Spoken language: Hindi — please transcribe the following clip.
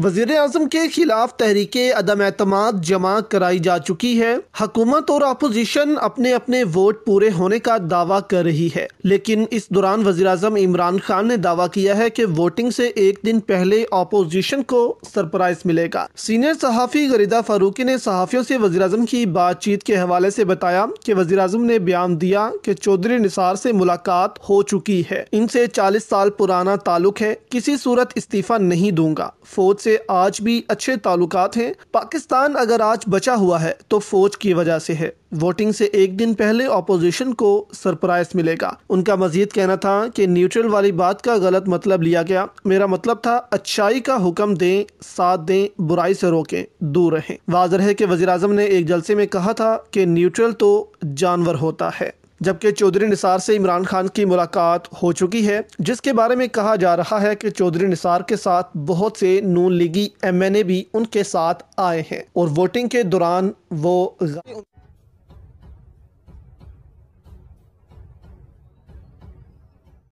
वजीर अजम के खिलाफ तहरीक अदम एतम जमा कराई जा चुकी है हकूमत और अपोजिशन अपने अपने वोट पूरे होने का दावा कर रही है लेकिन इस दौरान वजी अजम इमरान खान ने दावा किया है कि वोटिंग से एक दिन पहले अपोजिशन को सरप्राइज मिलेगा सीनियर सहाफ़ी गरीदा फारूकी ने सहाफ़ियों से वजी अजम की बातचीत के हवाले से बताया की वजी अजम ने बयान दिया की चौधरी निसार से मुलाकात हो चुकी है इनसे चालीस साल पुराना ताल्लुक है किसी सूरत इस्तीफा नहीं दूंगा फौज से आज भी अच्छे ताल्लुक हैं पाकिस्तान अगर आज बचा हुआ है तो फौज की वजह से है वोटिंग से एक दिन पहले अपोजिशन को सरप्राइज मिलेगा उनका मजीद कहना था कि न्यूट्रल वाली बात का गलत मतलब लिया गया मेरा मतलब था अच्छाई का हुक्म दें साथ दें बुराई से रोकें दूर रहें वाजर है कि वजीर ने एक जलसे में कहा था कि न्यूट्रल तो जानवर होता है जबकि चौधरी निसार से इमरान खान की मुलाकात हो चुकी है जिसके बारे में कहा जा रहा है कि चौधरी निसार के साथ बहुत से नून लीगी एम ए भी उनके साथ आए हैं और वोटिंग के दौरान वो